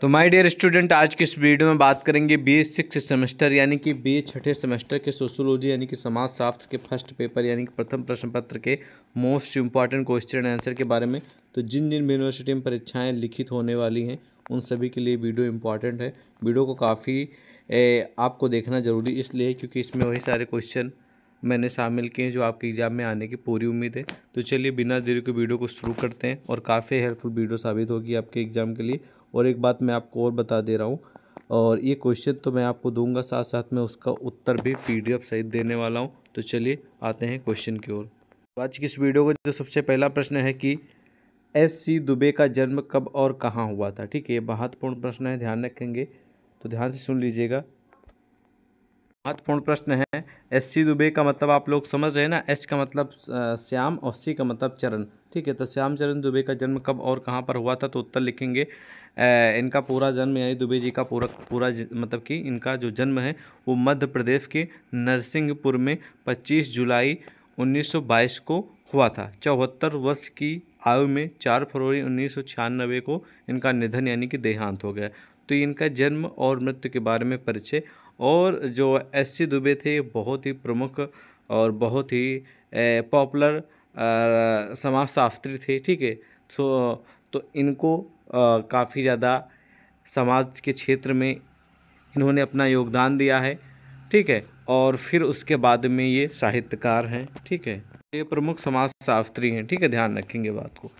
तो my dear student आज के इस वीडियो में बात करेंगे बी ए सिक्स सेमेस्टर यानी कि बी ए छठे सेमेस्टर के सोशोलॉजी यानी कि समाज शास्त्र के फर्स्ट पेपर यानी कि प्रथम प्रश्न पत्र के मोस्ट इंपॉर्टेंट क्वेश्चन आंसर के बारे में तो जिन जिन यूनिवर्सिटी में परीक्षाएँ लिखित होने वाली हैं उन सभी के लिए वीडियो इंपॉर्टेंट है वीडियो को काफ़ी आपको देखना ज़रूरी इसलिए क्योंकि इसमें वही सारे क्वेश्चन मैंने शामिल किए हैं जो आपके एग्ज़ाम में आने की पूरी उम्मीद है तो चलिए बिना देरी के वीडियो को शुरू करते हैं और काफ़ी हेल्पफुल वीडियो साबित होगी आपके एग्ज़ाम के लिए और एक बात मैं आपको और बता दे रहा हूँ और ये क्वेश्चन तो मैं आपको दूंगा साथ साथ में उसका उत्तर भी पीडीएफ सहित देने वाला हूँ तो चलिए आते हैं क्वेश्चन की ओर तो आज की इस वीडियो का जो सबसे पहला प्रश्न है कि एस सी दुबे का जन्म कब और कहाँ हुआ था ठीक है ये महत्वपूर्ण प्रश्न है ध्यान रखेंगे तो ध्यान से सुन लीजिएगा महत्वपूर्ण प्रश्न है एस सी दुबे का मतलब आप लोग समझ रहे हैं ना एस का मतलब श्याम और सी का मतलब चरण ठीक है तो श्याम चरण दुबे का जन्म कब और कहाँ पर हुआ था तो उत्तर लिखेंगे इनका पूरा जन्म यानी दुबे जी का पूरा पूरा मतलब कि इनका जो जन्म है वो मध्य प्रदेश के नरसिंहपुर में 25 जुलाई 1922 को हुआ था चौहत्तर वर्ष की आयु में चार फरवरी उन्नीस को इनका निधन यानी कि देहांत हो गया तो इनका जन्म और मृत्यु के बारे में परिचय और जो एस सी दुबे थे बहुत ही प्रमुख और बहुत ही पॉपुलर समाज शास्त्री थे ठीक है सो तो इनको काफ़ी ज़्यादा समाज के क्षेत्र में इन्होंने अपना योगदान दिया है ठीक है और फिर उसके बाद में ये साहित्यकार हैं ठीक है ये प्रमुख समाज शास्त्री हैं ठीक है ध्यान रखेंगे बात को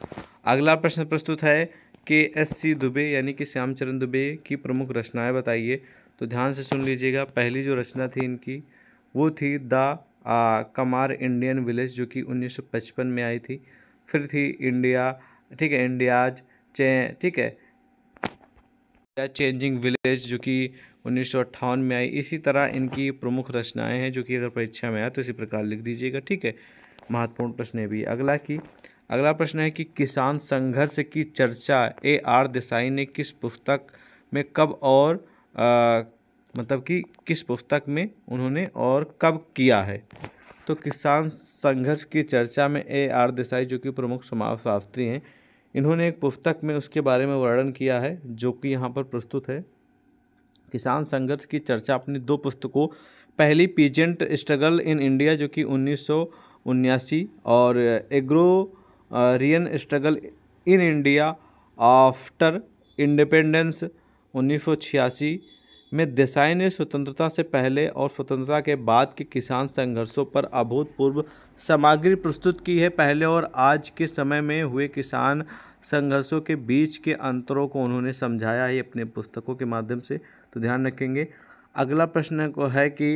अगला प्रश्न प्रस्तुत है कि एस सी दुबे यानी कि श्यामचरण दुबे की प्रमुख रचनाएं बताइए तो ध्यान से सुन लीजिएगा पहली जो रचना थी इनकी वो थी द कमार इंडियन विलेज जो कि 1955 में आई थी फिर थी इंडिया ठीक है इंडियाज चे ठीक है चेंजिंग विलेज जो कि उन्नीस में आई इसी तरह इनकी प्रमुख रचनाएं हैं जो कि अगर परीक्षा में आए तो इसी प्रकार लिख दीजिएगा ठीक है महत्वपूर्ण प्रश्न है भी अगला की अगला प्रश्न है कि किसान संघर्ष की चर्चा ए आर देसाई ने किस पुस्तक में कब और आ, मतलब कि किस पुस्तक में उन्होंने और कब किया है तो किसान संघर्ष की चर्चा में ए आर देसाई जो कि प्रमुख समाज शास्त्री हैं इन्होंने एक पुस्तक में उसके बारे में वर्णन किया है जो कि यहाँ पर प्रस्तुत है किसान संघर्ष की चर्चा अपनी दो पुस्तकों पहली पीजेंट स्ट्रगल इन इंडिया जो कि उन्नीस और agrarian struggle in India after independence उन्नीस में देसाई ने स्वतंत्रता से पहले और स्वतंत्रता के बाद के किसान संघर्षों पर अभूतपूर्व सामग्री प्रस्तुत की है पहले और आज के समय में हुए किसान संघर्षों के बीच के अंतरों को उन्होंने समझाया है अपने पुस्तकों के माध्यम से तो ध्यान रखेंगे अगला प्रश्न को है कि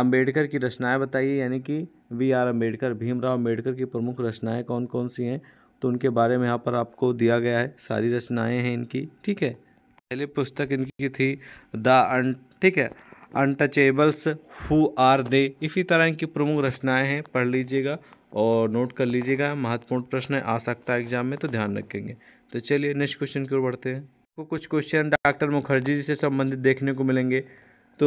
अंबेडकर की रचनाएं बताइए यानी कि वी आर अम्बेडकर भीमराव अम्बेडकर की प्रमुख रचनाएं कौन कौन सी हैं तो उनके बारे में यहाँ पर आपको दिया गया है सारी रचनाएं हैं इनकी ठीक है पहली पुस्तक इनकी थी द अन ठीक है अनटचेबल्स हु आर दे इसी तरह इनकी प्रमुख रचनाएं हैं पढ़ लीजिएगा और नोट कर लीजिएगा महत्वपूर्ण प्रश्न आ सकता है एग्जाम में तो ध्यान रखेंगे तो चलिए नेक्स्ट क्वेश्चन की ओर बढ़ते हैं आपको कुछ क्वेश्चन डॉक्टर मुखर्जी जी से संबंधित देखने को मिलेंगे तो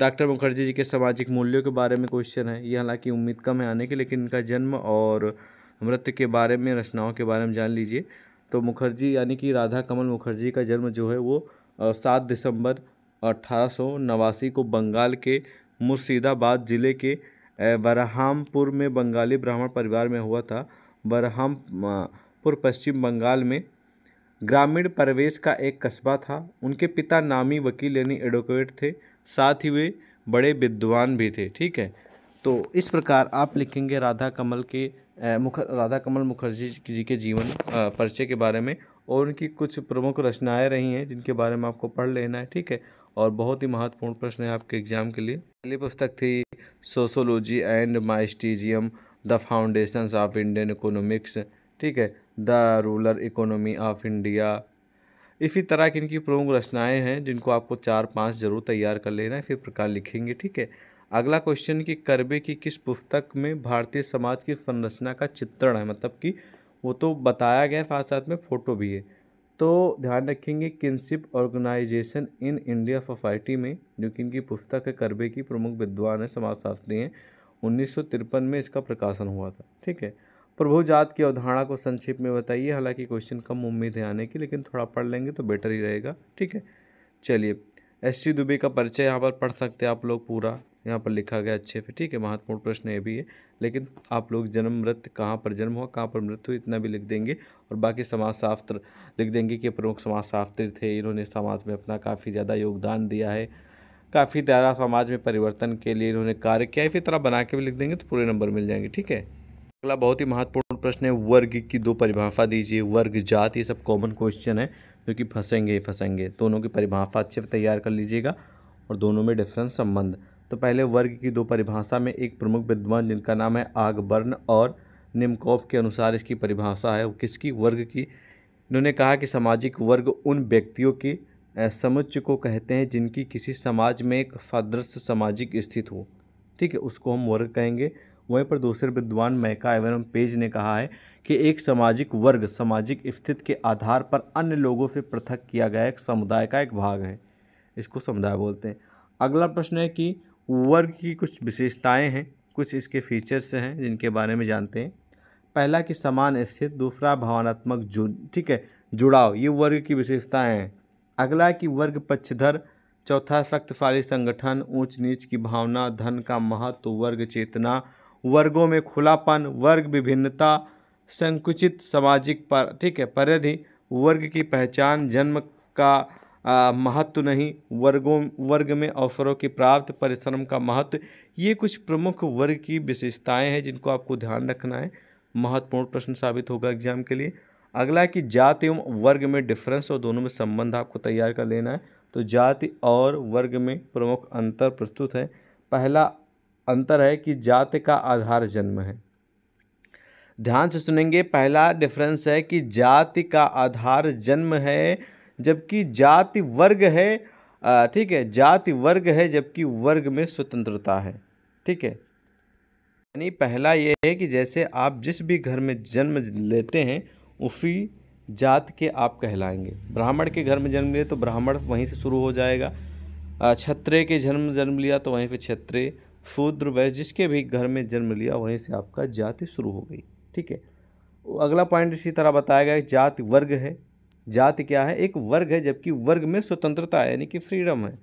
डॉक्टर मुखर्जी जी के सामाजिक मूल्यों के बारे में क्वेश्चन है ये हालांकि उम्मीद कम है आने के लेकिन इनका जन्म और मृत्यु के बारे में रचनाओं के बारे में जान लीजिए तो मुखर्जी यानी कि राधा कमल मुखर्जी का जन्म जो है वो सात दिसंबर अठारह को बंगाल के मुर्शिदाबाद ज़िले के बरहामपुर में बंगाली ब्राह्मण परिवार में हुआ था बरहामपुर पश्चिम बंगाल में ग्रामीण परिवेश का एक कस्बा था उनके पिता नामी वकील यानी एडवोकेट थे साथ ही वे बड़े विद्वान भी थे ठीक है तो इस प्रकार आप लिखेंगे राधा कमल के मुखर राधा कमल मुखर्जी जी के जीवन परिचय के बारे में और उनकी कुछ प्रमुख रचनाएँ रही हैं जिनके बारे में आपको पढ़ लेना है ठीक है और बहुत ही महत्वपूर्ण प्रश्न है आपके एग्जाम के लिए पहली पुस्तक थी सोशोलॉजी एंड माइस्टीजियम the foundations of Indian economics ठीक है the rural economy of India इसी तरह की इनकी प्रमुख रचनाएं हैं जिनको आपको चार पाँच जरूर तैयार कर लेना है फिर प्रकार लिखेंगे ठीक है अगला क्वेश्चन कि करबे की किस पुस्तक में भारतीय समाज की संरचना का चित्रण है मतलब कि वो तो बताया गया है साथ साथ में फ़ोटो भी है तो ध्यान रखेंगे kinship organisation in India society में जो कि इनकी पुस्तक है करबे की प्रमुख विद्वान है समाजशास्त्री हैं उन्नीस में इसका प्रकाशन हुआ था ठीक है प्रभुजात की अवधारणा को संक्षिप्त में बताइए हालांकि क्वेश्चन कम उम्मीद है आने की लेकिन थोड़ा पढ़ लेंगे तो बेटर ही रहेगा ठीक है चलिए एस सी दुबे का परिचय यहाँ पर पढ़ सकते हैं आप लोग पूरा यहाँ पर लिखा गया अच्छे फिर ठीक है महत्वपूर्ण प्रश्न ये भी है लेकिन आप लोग जन्म मृत्यु कहाँ पर जन्म हुआ कहाँ पर मृत्यु हुई इतना भी लिख देंगे और बाकी समाजशास्त्र लिख देंगे कि प्रमुख समाज शास्त्री थे इन्होंने समाज में अपना काफ़ी ज़्यादा योगदान दिया है काफ़ी ज़्यादा समाज में परिवर्तन के लिए इन्होंने कार्य किया इसी तरह बना के भी लिख देंगे तो पूरे नंबर मिल जाएंगे ठीक है अगला बहुत ही महत्वपूर्ण प्रश्न है वर्ग की दो परिभाषा दीजिए वर्ग जात ये सब कॉमन क्वेश्चन है जो कि फंसेंगे ही फंसेंगे दोनों की परिभाषा अच्छे से तैयार कर लीजिएगा और दोनों में डिफरेंस संबंध तो पहले वर्ग की दो परिभाषा में एक प्रमुख विद्वान जिनका नाम है आगबर्न और निमकॉफ के अनुसार इसकी परिभाषा है वो किसकी वर्ग की इन्होंने कहा कि सामाजिक वर्ग उन व्यक्तियों के समुच्च को कहते हैं जिनकी किसी समाज में एक सदृश सामाजिक स्थिति हो ठीक है उसको हम वर्ग कहेंगे वहीं पर दूसरे विद्वान मैका एवं पेज ने कहा है कि एक सामाजिक वर्ग सामाजिक स्थिति के आधार पर अन्य लोगों से पृथक किया गया एक समुदाय का एक भाग है इसको समुदाय बोलते हैं अगला प्रश्न है कि वर्ग की कुछ विशेषताएं हैं कुछ इसके फीचर्स हैं जिनके बारे में जानते हैं पहला कि समान स्थित दूसरा भावनात्मक जु ठीक है जुड़ाव ये वर्ग की विशेषताएं हैं अगला कि वर्ग पक्षधर चौथा शक्तिशाली संगठन ऊंच नीच की भावना धन का महत्व वर्ग चेतना वर्गों में खुलापन वर्ग विभिन्नता संकुचित सामाजिक पर ठीक है परिधि वर्ग की पहचान जन्म का महत्व नहीं वर्गों वर्ग में अवसरों के प्राप्त परिश्रम का महत्व ये कुछ प्रमुख वर्ग की विशेषताएं हैं जिनको आपको ध्यान रखना है महत्वपूर्ण प्रश्न साबित होगा एग्जाम के लिए अगला है कि जाति एवं वर्ग में डिफरेंस और दोनों में संबंध आपको तैयार कर लेना है तो जाति और वर्ग में प्रमुख अंतर प्रस्तुत है पहला अंतर है कि जाति का आधार जन्म है ध्यान से सुनेंगे पहला डिफरेंस है कि जाति का आधार जन्म है जबकि जाति वर्ग है ठीक है जाति वर्ग है जबकि वर्ग में स्वतंत्रता है ठीक है यानी पहला ये है कि जैसे आप जिस भी घर में जन्म लेते हैं उसी जात के आप कहलाएंगे ब्राह्मण के घर में जन्म लिए तो ब्राह्मण वहीं से शुरू हो जाएगा क्षत्रिय के जन्म जन्म लिया तो वहीं से क्षत्रिय शूद्र वह जिसके भी घर में जन्म लिया वहीं से आपका जाति शुरू हो गई ठीक है अगला पॉइंट इसी तरह बताया गया जाति वर्ग है जाति क्या है एक वर्ग है जबकि वर्ग में स्वतंत्रता है यानी कि फ्रीडम है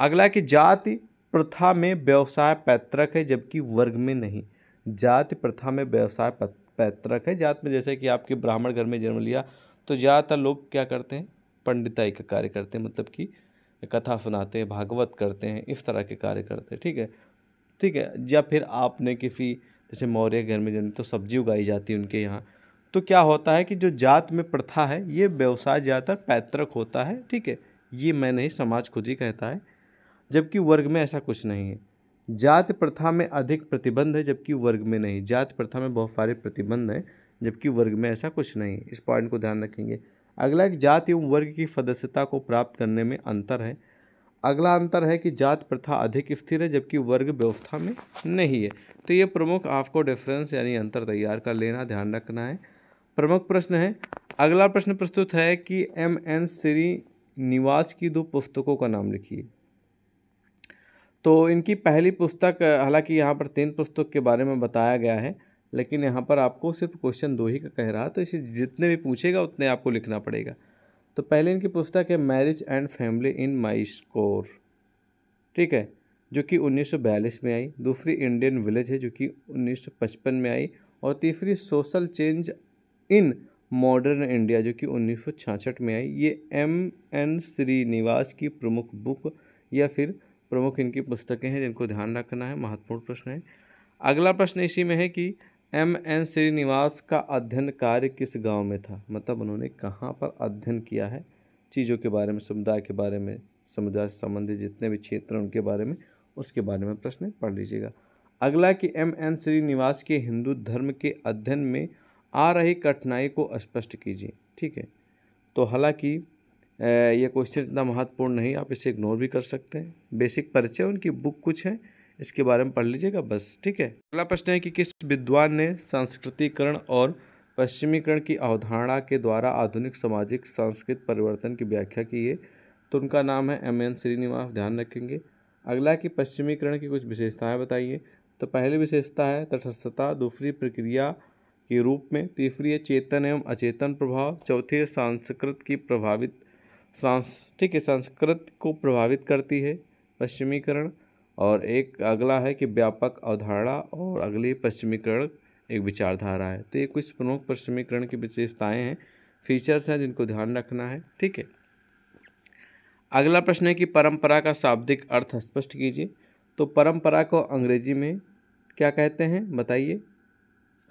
अगला कि जाति प्रथा में व्यवसाय पैतृक है जबकि वर्ग में नहीं जाति प्रथा में व्यवसाय पैतृक है जात में जैसे कि आपके ब्राह्मण घर में जन्म लिया तो ज़्यादातर लोग क्या करते हैं पंडिताई का कार्य करते हैं मतलब कि कथा सुनाते हैं भागवत करते हैं इस तरह के कार्य करते हैं ठीक है ठीक है या फिर आपने किसी जैसे मौर्य घर में जन्म तो सब्जी उगाई जाती है उनके यहाँ तो क्या होता है कि जो जात में प्रथा है ये व्यवसाय ज़्यादातर पैतृक होता है ठीक है ये मैं नहीं समाज खुद ही कहता है जबकि वर्ग में ऐसा कुछ नहीं है जात प्रथा में अधिक प्रतिबंध है जबकि वर्ग में नहीं जात प्रथा में बहुत सारे प्रतिबंध हैं जबकि वर्ग में ऐसा कुछ नहीं है इस पॉइंट को ध्यान रखेंगे अगला एक जात एवं वर्ग की सदस्यता को प्राप्त करने में अंतर है अगला अंतर है कि जात प्रथा अधिक स्थिर है जबकि वर्ग व्यवस्था में नहीं है तो ये प्रमुख आपको डिफरेंस यानी अंतर तैयार कर लेना ध्यान रखना है प्रमुख प्रश्न है अगला प्रश्न प्रस्तुत है कि एम एन श्री निवास की दो पुस्तकों का नाम लिखिए तो इनकी पहली पुस्तक हालांकि यहाँ पर तीन पुस्तक के बारे में बताया गया है लेकिन यहाँ पर आपको सिर्फ क्वेश्चन दो ही का कह रहा है तो इसे जितने भी पूछेगा उतने आपको लिखना पड़ेगा तो पहले इनकी पुस्तक है marriage and family in Mysore ठीक है जो कि उन्नीस में आई दूसरी इंडियन विलेज है जो कि उन्नीस में आई और तीसरी social change in modern India जो कि उन्नीस में आई ये एम एन श्रीनिवास की प्रमुख बुक या फिर प्रमुख इनकी पुस्तकें हैं जिनको ध्यान रखना है महत्वपूर्ण प्रश्न है अगला प्रश्न इसी में है कि एम एन श्रीनिवास का अध्ययन कार्य किस गांव में था मतलब उन्होंने कहाँ पर अध्ययन किया है चीज़ों के बारे में समुदाय के बारे में समुदाय से संबंधित जितने भी क्षेत्र हैं उनके बारे में उसके बारे में प्रश्न पढ़ लीजिएगा अगला कि एम एन श्रीनिवास के हिंदू धर्म के अध्ययन में आ रही कठिनाई को स्पष्ट कीजिए ठीक है तो हालांकि ये क्वेश्चन इतना महत्वपूर्ण नहीं आप इसे इग्नोर भी कर सकते हैं बेसिक परिचय उनकी बुक कुछ है इसके बारे में पढ़ लीजिएगा बस ठीक है अगला प्रश्न है कि किस विद्वान ने सांस्कृतिकरण और पश्चिमीकरण की अवधारणा के द्वारा आधुनिक सामाजिक सांस्कृतिक परिवर्तन की व्याख्या की है तो उनका नाम है एम एन श्रीनिवास ध्यान रखेंगे अगला कि पश्चिमीकरण की कुछ विशेषताएं बताइए तो पहली विशेषता है तटस्थता दूसरी प्रक्रिया के रूप में तीसरी है चेतन एवं अचेतन प्रभाव चौथी है संस्कृत की प्रभावित सांस ठीक है संस्कृत को प्रभावित करती है पश्चिमीकरण और एक अगला है कि व्यापक अवधारणा और अगली पश्चिमीकरण एक विचारधारा है तो ये कुछ प्रमुख पश्चिमीकरण की विशेषताएं हैं फीचर्स हैं जिनको ध्यान रखना है ठीक है अगला प्रश्न है कि परंपरा का शाब्दिक अर्थ स्पष्ट कीजिए तो परंपरा को अंग्रेजी में क्या कहते हैं बताइए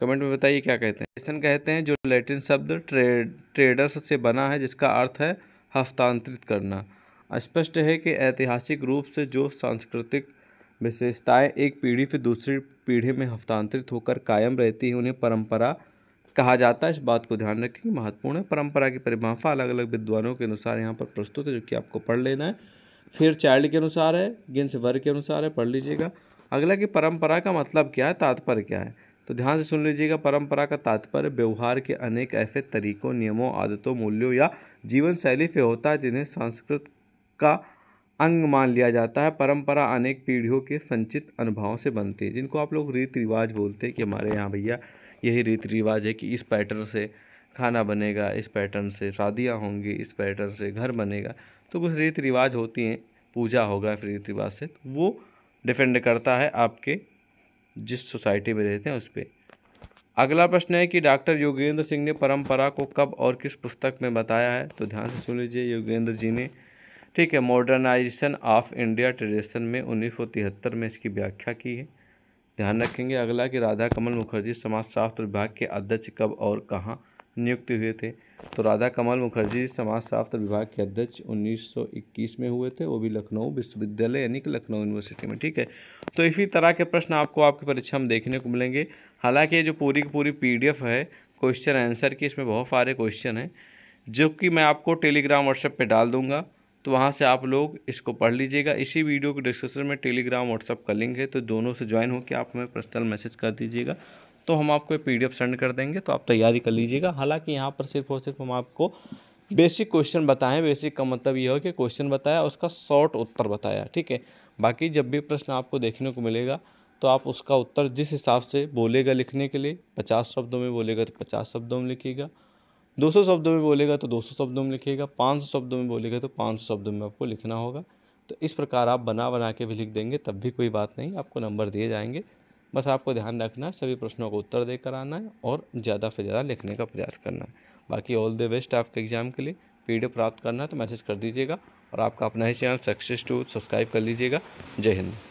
कमेंट में बताइए क्या कहते हैं क्वेश्चन कहते हैं जो लैटिन शब्द ट्रेड ट्रेडर्स से बना है जिसका अर्थ है हस्तांतरित करना स्पष्ट है कि ऐतिहासिक रूप से जो सांस्कृतिक विशेषताएं एक पीढ़ी से दूसरी पीढ़ी में हस्तांतरित होकर कायम रहती हैं उन्हें परंपरा कहा जाता है इस बात को ध्यान रखें महत्वपूर्ण है परंपरा की परिभाषा अलग अलग विद्वानों के अनुसार यहाँ पर प्रस्तुत है जो कि आपको पढ़ लेना है फिर चाइल्ड के अनुसार है गिन्स वर्ग के अनुसार है पढ़ लीजिएगा अगला कि परंपरा का मतलब क्या है तात्पर्य क्या है तो ध्यान से सुन लीजिएगा परंपरा का तात्पर्य व्यवहार के अनेक ऐसे तरीकों नियमों आदतों मूल्यों या जीवन शैली से होता है जिन्हें संस्कृत का अंग मान लिया जाता है परंपरा अनेक पीढ़ियों के संचित अनुभवों से बनती है जिनको आप लोग रीति रिवाज बोलते हैं कि हमारे यहाँ भैया यही रीति रिवाज है कि इस पैटर्न से खाना बनेगा इस पैटर्न से शादियाँ होंगी इस पैटर्न से घर बनेगा तो कुछ रीति रिवाज होती हैं पूजा होगा फिर रीति रिवाज से तो वो डिपेंड करता है आपके जिस सोसाइटी में रहते हैं उस पर अगला प्रश्न है कि डॉक्टर योगेंद्र सिंह ने परंपरा को कब और किस पुस्तक में बताया है तो ध्यान से सुन लीजिए योगेंद्र जी ने ठीक है मॉडर्नाइजेशन ऑफ इंडिया ट्रेडिशन में उन्नीस में इसकी व्याख्या की है ध्यान रखेंगे अगला कि राधा कमल मुखर्जी समाजशास्त्र विभाग के अध्यक्ष कब और कहाँ नियुक्त हुए थे तो राधा कमल मुखर्जी समाज शास्त्र विभाग के अध्यक्ष 1921 में हुए थे वो भी लखनऊ विश्वविद्यालय यानी कि लखनऊ यूनिवर्सिटी में ठीक है तो इसी तरह के प्रश्न आपको आपकी परीक्षा में देखने को मिलेंगे हालांकि ये जो पूरी की पूरी पीडीएफ है क्वेश्चन आंसर की इसमें बहुत सारे क्वेश्चन हैं जो कि मैं आपको टेलीग्राम व्हाट्सएप पर डाल दूँगा तो वहाँ से आप लोग इसको पढ़ लीजिएगा इसी वीडियो के डिस्क्रिप्शन में टेलीग्राम व्हाट्सअप का लिंक है तो दोनों से ज्वाइन होकर आप हमें पर्सनल मैसेज कर दीजिएगा तो हम आपको पी डी सेंड कर देंगे तो आप तैयारी कर लीजिएगा हालाँकि यहाँ पर सिर्फ और सिर्फ हम आपको बेसिक क्वेश्चन बताएं बेसिक का मतलब यह हो कि क्वेश्चन बताया उसका शॉर्ट उत्तर बताया ठीक है बाकी जब भी प्रश्न आपको देखने को मिलेगा तो आप उसका उत्तर जिस हिसाब से बोलेगा लिखने के लिए पचास शब्दों में बोलेगा तो पचास शब्दों में लिखिएगा दो सौ शब्दों में बोलेगा तो दो सौ शब्दों में लिखिएगा पाँच सौ शब्दों में बोलेगा तो पाँच सौ शब्दों में आपको लिखना होगा तो इस प्रकार आप बना बना के भी लिख देंगे तब भी कोई बात नहीं आपको नंबर दिए जाएंगे बस आपको ध्यान रखना है सभी प्रश्नों को उत्तर देकर आना है और ज़्यादा से ज़्यादा लिखने का प्रयास करना है बाकी ऑल द बेस्ट आपके एग्ज़ाम के लिए पी प्राप्त करना है तो मैसेज कर दीजिएगा और आपका अपना ही चैनल सक्सेस टू सब्सक्राइब कर लीजिएगा जय हिंद